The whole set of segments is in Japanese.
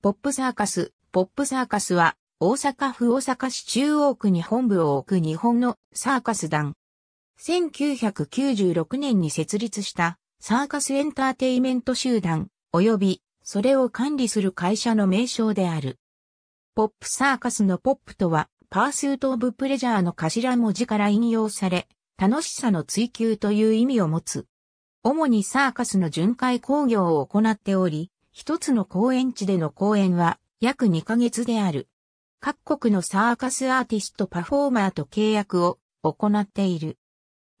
ポップサーカス、ポップサーカスは、大阪府大阪市中央区に本部を置く日本のサーカス団。1996年に設立したサーカスエンターテイメント集団、及びそれを管理する会社の名称である。ポップサーカスのポップとは、パースート・オブ・プレジャーの頭文字から引用され、楽しさの追求という意味を持つ。主にサーカスの巡回工業を行っており、一つの公演地での公演は約2ヶ月である。各国のサーカスアーティストパフォーマーと契約を行っている。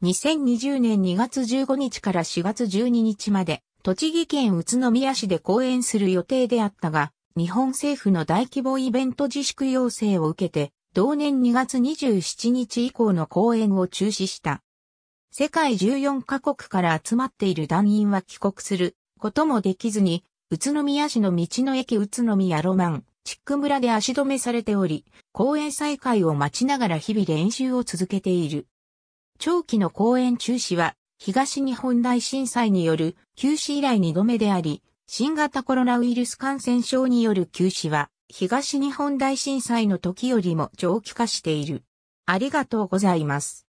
2020年2月15日から4月12日まで、栃木県宇都宮市で公演する予定であったが、日本政府の大規模イベント自粛要請を受けて、同年2月27日以降の公演を中止した。世界14カ国から集まっている団員は帰国することもできずに、宇都宮市の道の駅宇都宮ロマン、チック村で足止めされており、公演再開を待ちながら日々練習を続けている。長期の公演中止は、東日本大震災による休止以来2度目であり、新型コロナウイルス感染症による休止は、東日本大震災の時よりも長期化している。ありがとうございます。